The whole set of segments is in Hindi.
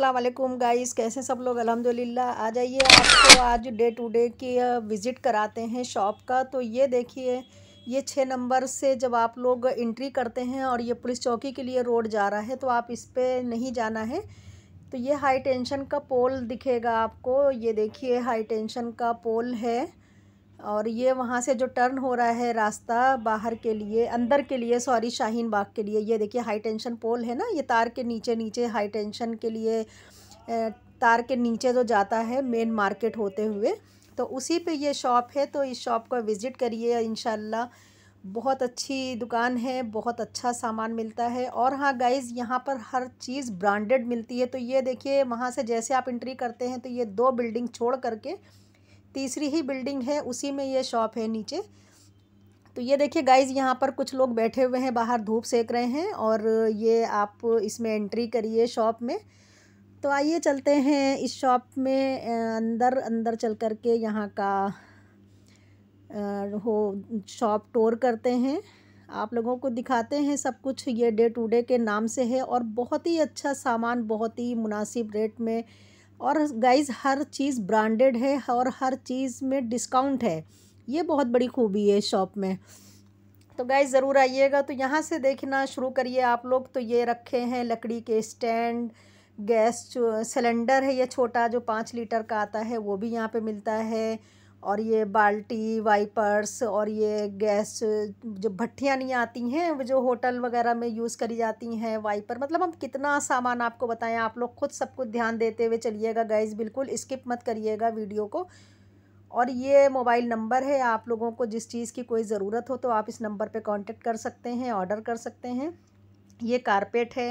अस्सलाम वालेकुम गाइस कैसे सब लोग अल्हम्दुलिल्लाह आ जाइए आपको आज डे टू डे की विज़िट कराते हैं शॉप का तो ये देखिए ये छः नंबर से जब आप लोग एंट्री करते हैं और ये पुलिस चौकी के लिए रोड जा रहा है तो आप इस पर नहीं जाना है तो ये हाई टेंशन का पोल दिखेगा आपको ये देखिए हाई टेंशन का पोल है और ये वहाँ से जो टर्न हो रहा है रास्ता बाहर के लिए अंदर के लिए सॉरी शाहीन बाग के लिए ये देखिए हाई टेंशन पोल है ना ये तार के नीचे नीचे हाई टेंशन के लिए तार के नीचे जो जाता है मेन मार्केट होते हुए तो उसी पे ये शॉप है तो इस शॉप को विज़िट करिए इन बहुत अच्छी दुकान है बहुत अच्छा सामान मिलता है और हाँ गाइज़ यहाँ पर हर चीज़ ब्रांडेड मिलती है तो ये देखिए वहाँ से जैसे आप इंट्री करते हैं तो ये दो बिल्डिंग छोड़ करके तीसरी ही बिल्डिंग है उसी में ये शॉप है नीचे तो ये देखिए गाइज यहाँ पर कुछ लोग बैठे हुए हैं बाहर धूप सेक रहे हैं और ये आप इसमें एंट्री करिए शॉप में तो आइए चलते हैं इस शॉप में अंदर अंदर चल कर के यहाँ का हो शॉप टूर करते हैं आप लोगों को दिखाते हैं सब कुछ ये डे टू डे के नाम से है और बहुत ही अच्छा सामान बहुत ही मुनासिब रेट में और गाइस हर चीज़ ब्रांडेड है और हर चीज़ में डिस्काउंट है ये बहुत बड़ी खूबी है शॉप में तो गाइस ज़रूर आइएगा तो यहाँ से देखना शुरू करिए आप लोग तो ये रखे हैं लकड़ी के स्टैंड गैस सिलेंडर है ये छोटा जो पाँच लीटर का आता है वो भी यहाँ पे मिलता है और ये बाल्टी वाइपर्स और ये गैस जो भट्टियाँ नहीं आती हैं वो जो होटल वगैरह में यूज़ करी जाती हैं वाइपर मतलब हम कितना सामान आपको बताएं आप लोग खुद सब कुछ ध्यान देते हुए चलिएगा गैस बिल्कुल स्किप मत करिएगा वीडियो को और ये मोबाइल नंबर है आप लोगों को जिस चीज़ की कोई ज़रूरत हो तो आप इस नंबर पर कॉन्टेक्ट कर सकते हैं ऑर्डर कर सकते हैं ये कारपेट है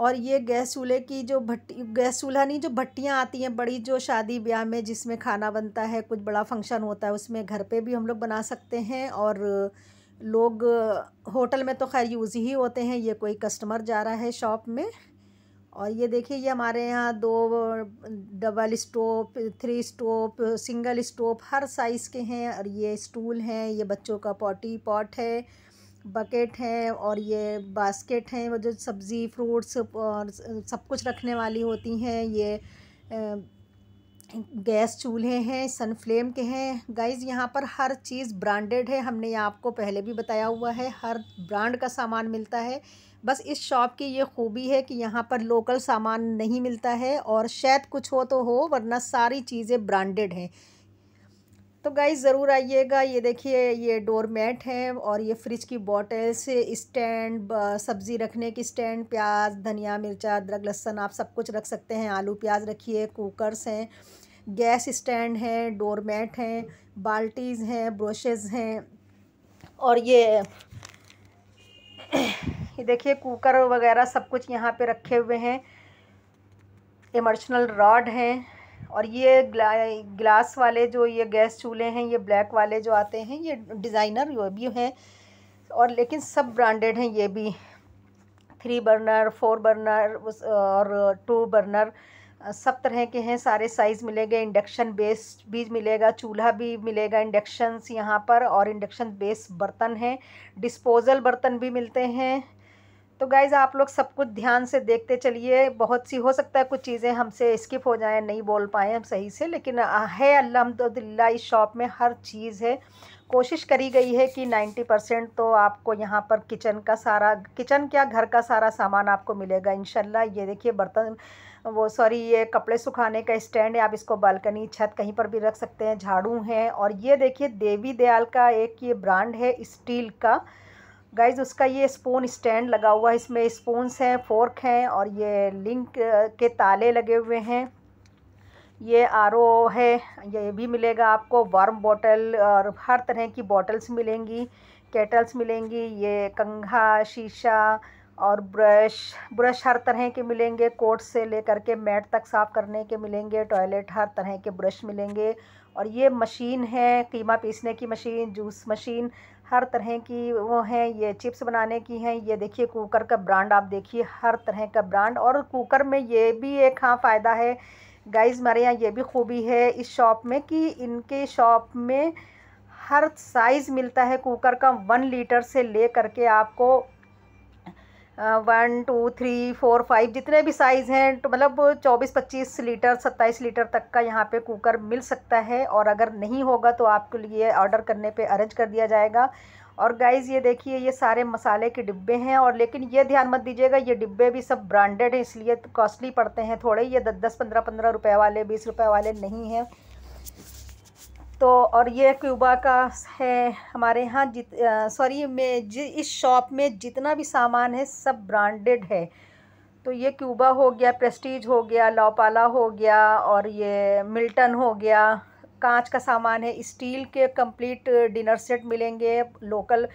और ये गैस चूल्हे की जो भट्टी गैस चूल्हा नहीं जो भट्टियाँ आती हैं बड़ी जो शादी ब्याह में जिसमें खाना बनता है कुछ बड़ा फंक्शन होता है उसमें घर पे भी हम लोग बना सकते हैं और लोग होटल में तो खैर यूज़ ही होते हैं ये कोई कस्टमर जा रहा है शॉप में और ये देखिए ये हमारे यहाँ दो double stove three stove single stove हर साइज़ के हैं और ये स्टूल हैं ये बच्चों का पॉटी पॉट है बकेट है और ये बास्केट हैं वो जो सब्ज़ी फ्रूट्स और सब कुछ रखने वाली होती हैं ये गैस चूल्हे हैं सन फ्लेम के हैं गाइस यहाँ पर हर चीज़ ब्रांडेड है हमने आपको पहले भी बताया हुआ है हर ब्रांड का सामान मिलता है बस इस शॉप की ये खूबी है कि यहाँ पर लोकल सामान नहीं मिलता है और शायद कुछ हो तो हो वरना सारी चीज़ें ब्रांडेड हैं तो गाइज ज़रूर आइएगा ये देखिए ये डोर मैट हैं और ये फ्रिज की बॉटल्स स्टैंड सब्ज़ी रखने की स्टैंड प्याज धनिया मिर्चा अदरक लहसन आप सब कुछ रख सकते हैं आलू प्याज रखिए कुकर्स हैं गैस स्टैंड हैं डोर मैट हैं बाल्टीज़ हैं ब्रोशेज़ हैं और ये ये देखिए कुकर वगैरह सब कुछ यहाँ पे रखे हुए हैं इमर्शनल रॉड हैं और ये ग्ला ग्लास वाले जो ये गैस चूल्हे हैं ये ब्लैक वाले जो आते हैं ये डिज़ाइनर वो भी हैं और लेकिन सब ब्रांडेड हैं ये भी थ्री बर्नर फोर बर्नर उस और टू बर्नर सब तरह के हैं सारे साइज़ मिलेंगे इंडक्शन बेस भी मिलेगा चूल्हा भी मिलेगा इंडक्शंस यहाँ पर और इंडक्शन बेस बर्तन हैं डिस्पोज़ल बर्तन भी मिलते हैं तो गाइज़ आप लोग सब कुछ ध्यान से देखते चलिए बहुत सी हो सकता है कुछ चीज़ें हमसे स्किप हो जाएं नहीं बोल पाएँ हम सही से लेकिन है अलहमदिल्ला इस शॉप में हर चीज़ है कोशिश करी गई है कि 90 परसेंट तो आपको यहाँ पर किचन का सारा किचन क्या घर का सारा सामान आपको मिलेगा इन ये देखिए बर्तन वो सॉरी ये कपड़े सुखाने का स्टैंड है आप इसको बालकनी छत कहीं पर भी रख सकते हैं झाड़ू हैं और ये देखिए देवी दयाल का एक ये ब्रांड है स्टील का गाइज उसका ये स्पून स्टैंड लगा हुआ है इसमें स्पूनस हैं फोर्क हैं और ये लिंक के ताले लगे हुए हैं ये आर है ये भी मिलेगा आपको वार्म बॉटल और हर तरह की बॉटल्स मिलेंगी केटल्स मिलेंगी ये कंघा शीशा और ब्रश ब्रश हर तरह के मिलेंगे कोट से लेकर के मैट तक साफ़ करने के मिलेंगे टॉयलेट हर तरह के ब्रश मिलेंगे और ये मशीन है कीमा पीसने की मशीन जूस मशीन हर तरह की वो हैं ये चिप्स बनाने की हैं ये देखिए कुकर का ब्रांड आप देखिए हर तरह का ब्रांड और कुकर में ये भी एक हाँ फ़ायदा है गाइज हमारे यहाँ ये भी खूबी है इस शॉप में कि इनके शॉप में हर साइज़ मिलता है कुकर का वन लीटर से ले करके आपको one two three four five जितने भी साइज़ हैं तो मतलब चौबीस पच्चीस लीटर सत्ताईस लीटर तक का यहाँ पे कुकर मिल सकता है और अगर नहीं होगा तो आपके लिए ऑर्डर करने पे अरेंज कर दिया जाएगा और गाइज़ ये देखिए ये सारे मसाले के डिब्बे हैं और लेकिन ये ध्यान मत दीजिएगा ये डिब्बे भी सब ब्रांडेड हैं इसलिए कॉस्टली तो पड़ते हैं थोड़े ये दस दस पंद्रह पंद्रह रुपये वाले बीस रुपये वाले नहीं हैं तो और ये क्यूबा का है हमारे यहाँ जित सॉरी मैं इस शॉप में जितना भी सामान है सब ब्रांडेड है तो ये क्यूबा हो गया प्रेस्टीज हो गया लॉपाला हो गया और ये मिल्टन हो गया कांच का सामान है स्टील के कंप्लीट डिनर सेट मिलेंगे लोकल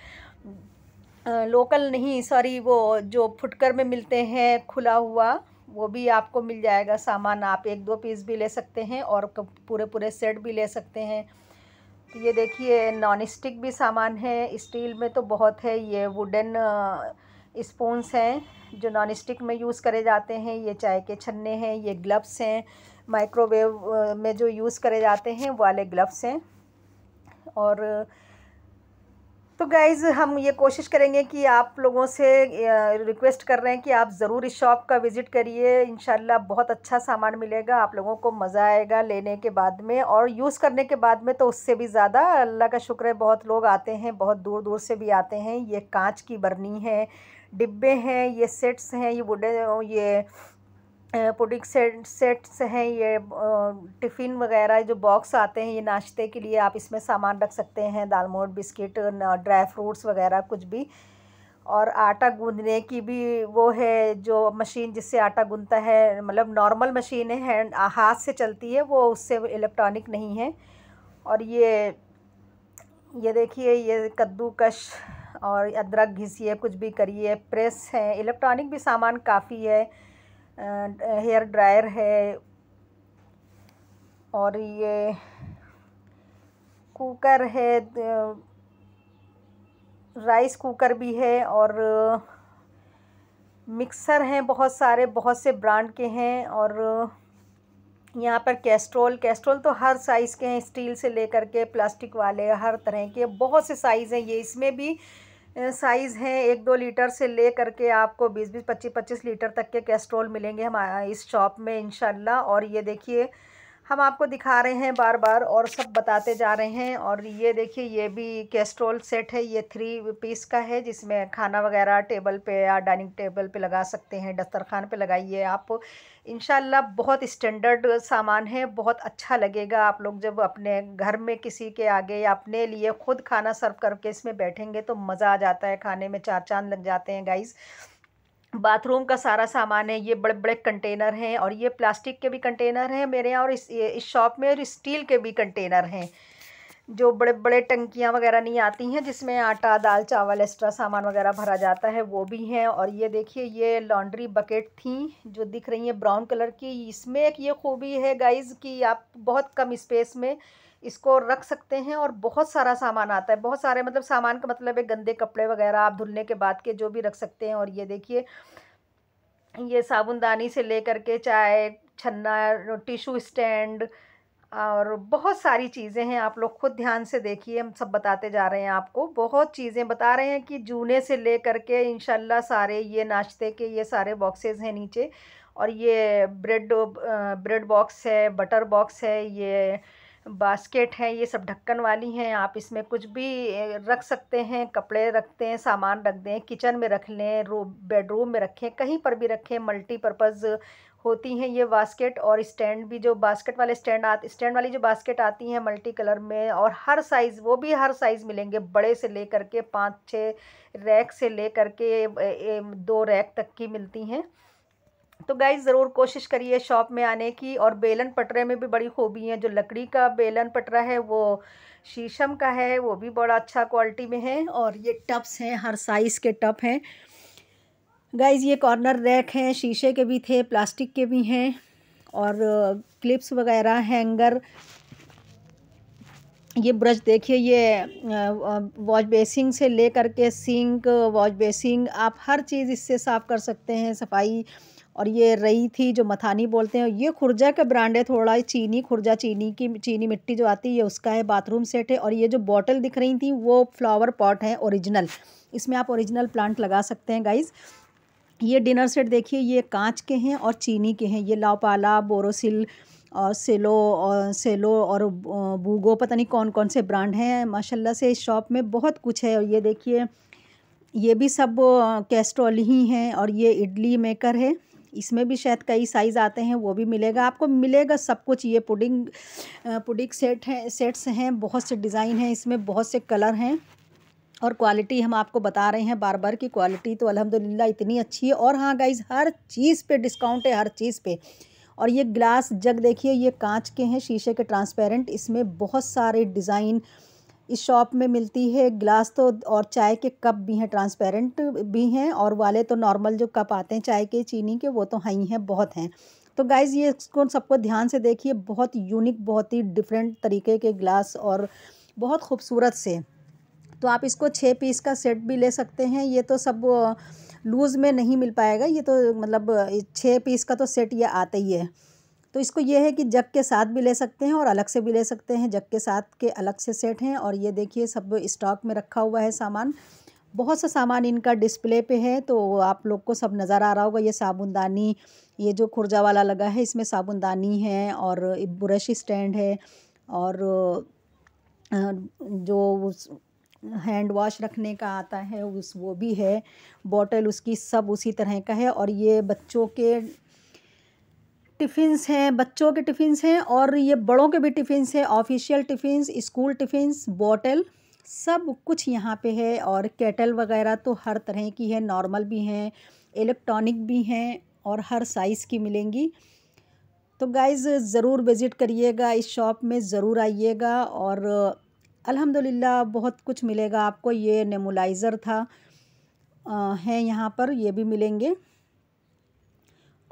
लोकल नहीं सॉरी वो जो फुटकर में मिलते हैं खुला हुआ वो भी आपको मिल जाएगा सामान आप एक दो पीस भी ले सकते हैं और पूरे पूरे सेट भी ले सकते हैं तो ये देखिए नॉन स्टिक भी सामान है स्टील में तो बहुत है ये वुडन स्पूंस हैं जो नॉन स्टिक में यूज़ करे जाते हैं ये चाय के छन्ने हैं ये ग्लव्स हैं माइक्रोवेव में जो यूज़ करे जाते हैं वाले ग्लव्स हैं और तो गाइज़ हम ये कोशिश करेंगे कि आप लोगों से रिक्वेस्ट कर रहे हैं कि आप ज़रूर इस शॉप का विज़िट करिए इन बहुत अच्छा सामान मिलेगा आप लोगों को मज़ा आएगा लेने के बाद में और यूज़ करने के बाद में तो उससे भी ज़्यादा अल्लाह का शुक्र है बहुत लोग आते हैं बहुत दूर दूर से भी आते हैं ये कांच की बरनी है डिब्बे हैं ये सेट्स हैं ये वुडे ये पुडिंग सेट सेट्स हैं ये टिफ़िन वगैरह जो बॉक्स आते हैं ये नाश्ते के लिए आप इसमें सामान रख सकते हैं दाल मोट बिस्किट ड्राई फ्रूट्स वगैरह कुछ भी और आटा गूंदने की भी वो है जो मशीन जिससे आटा गूंदता है मतलब नॉर्मल मशीन है हाथ से चलती है वो उससे इलेक्ट्रॉनिक नहीं है और ये ये देखिए ये कद्दूकश और अदरक घिसिए कुछ भी करिए प्रेस है इलेक्ट्रॉनिक भी सामान काफ़ी है हेयर ड्रायर uh, है और ये कुकर है राइस कुकर भी है और मिक्सर हैं बहुत सारे बहुत से ब्रांड के हैं और यहाँ पर कैस्ट्रोल कैस्ट्रोल तो हर साइज़ के हैं स्टील से लेकर के प्लास्टिक वाले हर तरह के बहुत से साइज़ हैं ये इसमें भी साइज़ हैं एक दो लीटर से ले करके आपको बीस बीस पच्चीस पच्चीस लीटर तक के कैस्ट्रोल मिलेंगे हमारा इस शॉप में इनशाला और ये देखिए हम आपको दिखा रहे हैं बार बार और सब बताते जा रहे हैं और ये देखिए ये भी कैस्ट्रोल सेट है ये थ्री पीस का है जिसमें खाना वगैरह टेबल पे या डाइनिंग टेबल पे लगा सकते हैं दस्तरखान पे लगाइए आप इन बहुत स्टैंडर्ड सामान है बहुत अच्छा लगेगा आप लोग जब अपने घर में किसी के आगे या अपने लिए ख़ुद खाना सर्व करके इसमें बैठेंगे तो मज़ा आ जाता है खाने में चार चांद लग जाते हैं गाइज़ बाथरूम का सारा सामान है ये बड़े बड़े कंटेनर हैं और ये प्लास्टिक के भी कंटेनर हैं मेरे यहाँ और इस इस शॉप में और स्टील के भी कंटेनर हैं जो बड़े बड़े टंकियाँ वगैरह नहीं आती हैं जिसमें आटा दाल चावल एक्स्ट्रा सामान वगैरह भरा जाता है वो भी हैं और ये देखिए ये लॉन्ड्री बकेट थी जो दिख रही है ब्राउन कलर की इसमें एक ये खूबी है गाइज़ कि आप बहुत कम स्पेस में इसको रख सकते हैं और बहुत सारा सामान आता है बहुत सारे मतलब सामान का मतलब है गंदे कपड़े वगैरह आप धुलने के बाद के जो भी रख सकते हैं और ये देखिए ये साबुनदानी से लेकर के चाय छन्ना टिशू स्टैंड और बहुत सारी चीज़ें हैं आप लोग खुद ध्यान से देखिए हम सब बताते जा रहे हैं आपको बहुत चीज़ें बता रहे हैं कि जूने से ले करके के इनशाला सारे ये नाश्ते के ये सारे बॉक्सेस हैं नीचे और ये ब्रेड ब्रेड बॉक्स है बटर बॉक्स है ये बास्केट हैं ये सब ढक्कन वाली हैं आप इसमें कुछ भी रख सकते हैं कपड़े रखते हैं सामान रख दें किचन में रख लें रो बेडरूम में रखें कहीं पर भी रखें मल्टीपर्पज़ होती हैं ये बास्केट और स्टैंड भी जो बास्केट वाले स्टैंड आते स्टैंड वाली जो बास्केट आती हैं मल्टी कलर में और हर साइज़ वो भी हर साइज़ मिलेंगे बड़े से ले करके पाँच छः रैक से ले करके दो रैक तक की मिलती हैं तो गाइज ज़रूर कोशिश करिए शॉप में आने की और बेलन पटरे में भी बड़ी खूबी है जो लकड़ी का बेलन पटरा है वो शीशम का है वो भी बड़ा अच्छा क्वालिटी में है और ये टप्स हैं हर साइज़ के टप हैं गाइज ये कॉर्नर रैक हैं शीशे के भी थे प्लास्टिक के भी हैं और क्लिप्स uh, वगैरह हैंगर ये ब्रश देखिए ये वॉश uh, बेसिंग uh, से ले करके सिंक वॉश बेसिंग आप हर चीज़ इससे साफ़ कर सकते हैं सफाई और ये रई थी जो मथानी बोलते हैं ये खुर्जा का ब्रांड है थोड़ा चीनी खुरजा चीनी की चीनी मिट्टी जो आती है ये उसका है बाथरूम सेट है और ये जो बॉटल दिख रही थी वो फ्लावर पॉट है ओरिजिनल इसमें आप ओरिजिनल प्लांट लगा सकते हैं गाइज़ ये डिनर सेट देखिए ये कांच के हैं और चीनी के हैं ये लापाला बोरोसिल और सेलो और सेलो और बूगो पता नहीं कौन कौन से ब्रांड हैं माशाल्लाह से इस शॉप में बहुत कुछ है और ये देखिए ये भी सब कैस्ट्रॉल ही हैं और ये इडली मेकर है इसमें भी शायद कई साइज़ आते हैं वो भी मिलेगा आपको मिलेगा सब कुछ ये पुडिंग पुडिंग सेट हैं सेट्स हैं बहुत से डिज़ाइन हैं इसमें बहुत से कलर हैं और क्वालिटी हम आपको बता रहे हैं बार बार की क्वालिटी तो अल्हम्दुलिल्लाह इतनी अच्छी है और हाँ गाइज हर चीज़ पे डिस्काउंट है हर चीज़ पे और ये ग्लास जग देखिए ये कांच के हैं शीशे के ट्रांसपेरेंट इसमें बहुत सारे डिज़ाइन इस शॉप में मिलती है गिलास तो और चाय के कप भी हैं ट्रांसपेरेंट भी हैं और वाले तो नॉर्मल जो कप आते हैं चाय के चीनी के वो तो हई हाँ हैं बहुत हैं तो गाइज़ ये इसको सबको ध्यान से देखिए बहुत यूनिक बहुत ही डिफरेंट तरीके के ग्लास और बहुत खूबसूरत से तो आप इसको छः पीस का सेट भी ले सकते हैं ये तो सब लूज़ में नहीं मिल पाएगा ये तो मतलब छः पीस का तो सेट ये आता ही है तो इसको ये है कि जग के साथ भी ले सकते हैं और अलग से भी ले सकते हैं जग के साथ के अलग से सेट हैं और ये देखिए सब स्टॉक में रखा हुआ है सामान बहुत सा सामान इनका डिस्प्ले पे है तो आप लोग को सब नज़र आ रहा होगा ये साबुनदानी ये जो खुरजा वाला लगा है इसमें साबुनदानी है और ब्रश स्टैंड है और जो हैंड वॉश रखने का आता है उस वो भी है बॉटल उसकी सब उसी तरह का है और ये बच्चों के टिफ़िन्स हैं बच्चों के टिफ़िन्स हैं और ये बड़ों के भी टिफ़िन्स हैं official tiffins school tiffins bottle सब कुछ यहाँ पे है और केटल वगैरह तो हर तरह की है नॉर्मल भी हैं इलेक्ट्रॉनिक भी हैं और हर साइज़ की मिलेंगी तो गाइज़ ज़रूर विज़िट करिएगा इस शॉप में ज़रूर आइएगा और अल्हम्दुलिल्लाह बहुत कुछ मिलेगा आपको ये नेमोलाइज़र था आ, है यहाँ पर ये भी मिलेंगे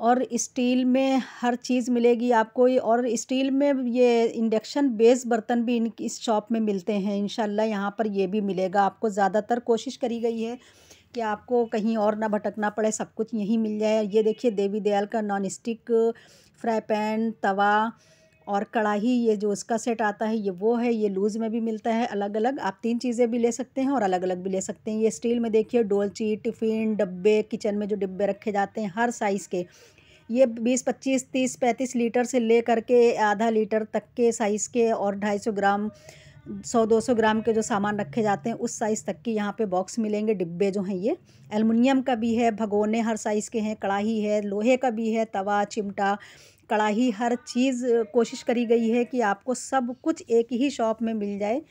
और स्टील में हर चीज़ मिलेगी आपको ये और स्टील में ये इंडक्शन बेस बर्तन भी इन इस शॉप में मिलते हैं इन यहाँ पर ये भी मिलेगा आपको ज़्यादातर कोशिश करी गई है कि आपको कहीं और ना भटकना पड़े सब कुछ यहीं मिल जाए ये देखिए देवी दयाल का नॉन स्टिक फ्राई पैन तवा और कढ़ाही ये जो उसका सेट आता है ये वो है ये लूज़ में भी मिलता है अलग अलग आप तीन चीज़ें भी ले सकते हैं और अलग अलग भी ले सकते हैं ये स्टील में देखिए डोलची टिफ़िन डब्बे किचन में जो डिब्बे रखे जाते हैं हर साइज़ के ये बीस पच्चीस तीस पैंतीस लीटर से ले करके आधा लीटर तक के साइज़ के और ढाई सौ ग्राम सौ दो सौ ग्राम के जो सामान रखे जाते हैं उस साइज़ तक के यहाँ पे बॉक्स मिलेंगे डिब्बे जो हैं ये एलमिनियम का भी है भगोने हर साइज़ के हैं कढ़ाही है लोहे का भी है तवा चिमटा कड़ाही हर चीज़ कोशिश करी गई है कि आपको सब कुछ एक ही शॉप में मिल जाए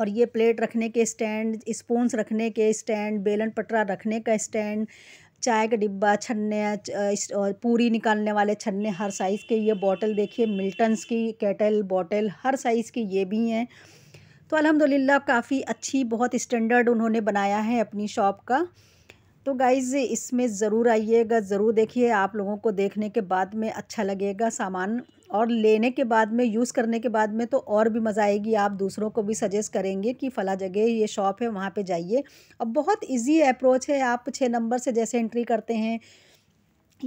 और ये प्लेट रखने के स्टैंड स्पूंस रखने के स्टैंड बेलन पटरा रखने का स्टैंड चाय का डिब्बा छन्ने और पूरी निकालने वाले छन्ने हर साइज़ के ये बॉटल देखिए मिल्टन्स की कैटल बॉटल हर साइज़ की ये भी हैं तो अलहमदिल्ला काफ़ी अच्छी बहुत स्टैंडर्ड उन्होंने बनाया है अपनी शॉप का तो गाइज़ इसमें ज़रूर आइएगा ज़रूर देखिए आप लोगों को देखने के बाद में अच्छा लगेगा सामान और लेने के बाद में यूज़ करने के बाद में तो और भी मज़ा आएगी आप दूसरों को भी सजेस्ट करेंगे कि फ़ला जगह ये शॉप है वहाँ पे जाइए अब बहुत इजी अप्रोच है आप छः नंबर से जैसे एंट्री करते हैं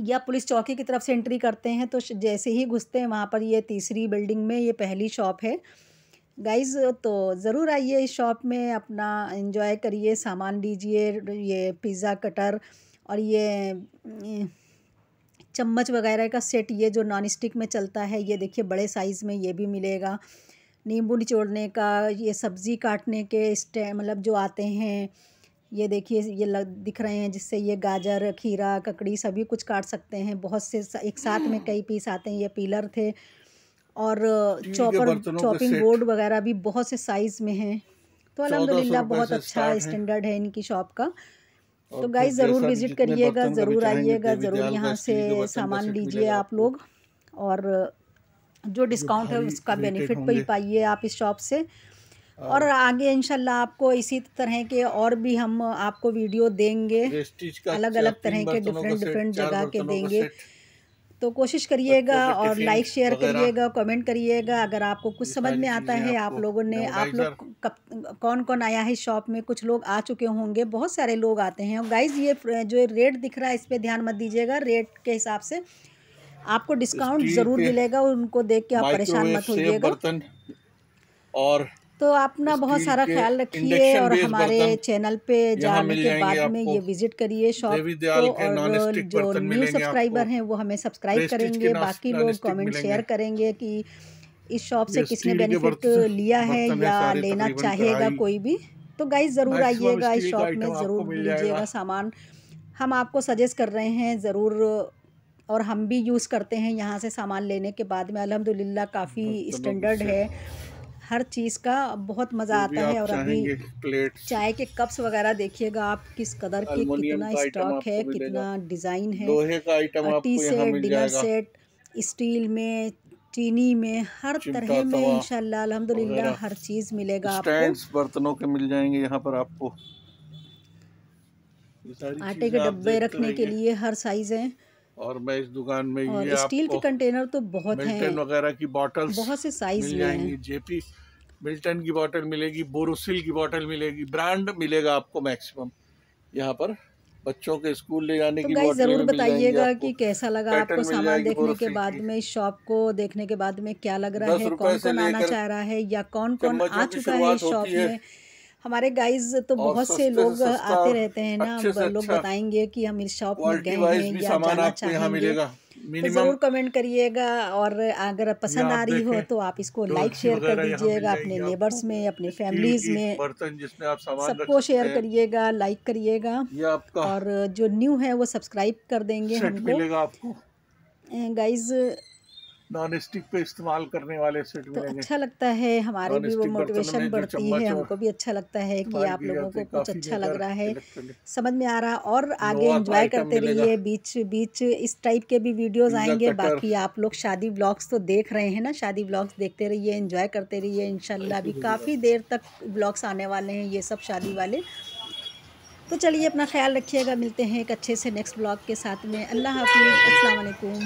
या पुलिस चौकी की तरफ से एंट्री करते हैं तो जैसे ही घुसते हैं वहाँ पर ये तीसरी बिल्डिंग में ये पहली शॉप है गाइज़ तो ज़रूर आइए इस शॉप में अपना इन्जॉय करिए सामान लीजिए ये पिज़्ज़ा कटर और ये चम्मच वगैरह का सेट ये जो नॉन स्टिक में चलता है ये देखिए बड़े साइज़ में ये भी मिलेगा नींबू निचोड़ने का ये सब्ज़ी काटने के स्टे मतलब जो आते हैं ये देखिए ये लग दिख रहे हैं जिससे ये गाजर खीरा ककड़ी सभी कुछ काट सकते हैं बहुत से एक साथ में कई पीस आते हैं ये पीलर थे और चॉपर चॉपिंग बोर्ड वगैरह भी बहुत से साइज़ में हैं तो अलहमदिल्ला बहुत अच्छा स्टैंडर्ड है इनकी शॉप का तो गाइज ज़रूर विज़िट करिएगा ज़रूर आइएगा ज़रूर यहाँ से सामान लीजिए आप लोग और जो डिस्काउंट है उसका बेनिफिट भी पाइए आप इस शॉप से हाँ। और आगे इनशाला आपको इसी तरह के और भी हम आपको वीडियो देंगे अलग अलग तरह के डिफरेंट डिफरेंट जगह के देंगे तो कोशिश करिएगा और लाइक शेयर करिएगा कमेंट करिएगा अगर आपको कुछ समझ में आता है आप लोगों ने आप लोग कब कौन कौन आया है शॉप में कुछ लोग आ चुके होंगे बहुत सारे लोग आते हैं गाइज ये जो रेट दिख रहा है इस पर ध्यान मत दीजिएगा रेट के हिसाब से आपको डिस्काउंट ज़रूर मिलेगा उनको देख के आप परेशान मत होइएगा और तो अपना बहुत सारा ख्याल रखिए और हमारे चैनल पे जाने के बाद में ये विजिट करिए शॉप को और जो न्यू सब्सक्राइबर हैं वो हमें सब्सक्राइब करेंगे बाकी लोग कमेंट शेयर करेंगे कि इस शॉप से किसने बेनिफिट लिया है या लेना चाहेगा कोई भी तो गाइज ज़रूर आइएगा इस शॉप में ज़रूर लीजिएगा सामान हम आपको सजेस्ट कर रहे हैं ज़रूर और हम भी यूज़ करते हैं यहाँ से सामान लेने के बाद में अलहमदिल्ला काफ़ी स्टैंडर्ड है हर चीज़ का बहुत मज़ा आता है और अभी प्लेट चाय के कप्स वगैरह देखिएगा आप किस कदर के कितना स्टॉक है कितना डिज़ाइन है tea set dinner set steel में चीनी में हर तरह में इंशाल्लाह अल्हम्दुलिल्लाह हर चीज़ मिलेगा आपको बर्तनों के मिल जाएंगे यहाँ पर आपको आटे के डब्बे रखने के लिए हर साइज है और मैं इस दुकान में और स्टील के कंटेनर तो बहुत हैं वगैरह की बॉटल्स बहुत से साइज में हैं जेपी मिल्टन की बॉटल मिलेगी बोरोसिल की बॉटल मिलेगी ब्रांड मिलेगा आपको मैक्सिमम यहाँ पर बच्चों के स्कूल ले जाने तो की जरूर बताइएगा कि कैसा लगा आपको सामान देखने के बाद में शॉप को देखने के बाद में क्या लग रहा है कौन कौन आना चाह रहा है या कौन कौन आ चुका है शॉप में हमारे गाइज तो बहुत से लोग आते रहते हैं ना अच्छा लोग अच्छा। बताएंगे कि हम इस शॉप में गए हैं या जाना चाहेंगे तो ज़रूर कमेंट करिएगा और अगर पसंद आ रही हो तो आप इसको लाइक शेयर कर दीजिएगा अपने नेबर्स में अपने फैमिलीज में सबको शेयर करिएगा लाइक करिएगा और जो न्यू है वो सब्सक्राइब कर देंगे हमको गाइज नॉन स्टिक पे इस्तेमाल करने वाले सेट तो अच्छा लगता है हमारे भी वो मोटिवेशन बढ़ती है हमको भी अच्छा लगता है कि आप लोगों को कुछ अच्छा लग रहा है समझ में आ रहा और आगे एंजॉय करते रहिए बीच बीच इस टाइप के भी वीडियोस आएंगे बाकी आप लोग शादी ब्लॉग्स तो देख रहे हैं ना शादी ब्लॉग्स देखते रहिए इंजॉय करते रहिए इनशाला अभी काफ़ी देर तक ब्लॉग्स आने वाले हैं ये सब शादी वाले तो चलिए अपना ख्याल रखिएगा मिलते हैं एक अच्छे से नेक्स्ट ब्लॉग के साथ में अल्लाह हाफि अस्सलाम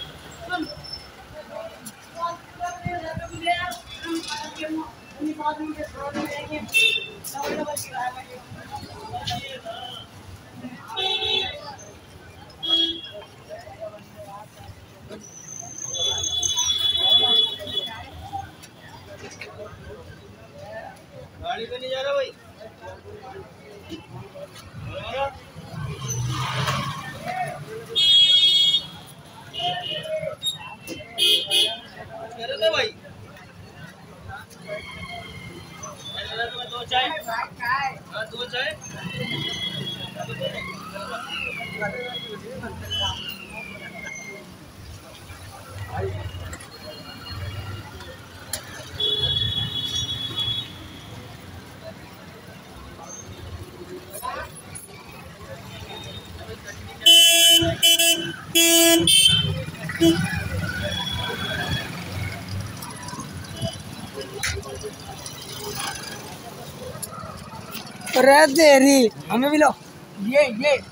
दो चाय Thank you. अरे तेरी हमें भी लो ये ये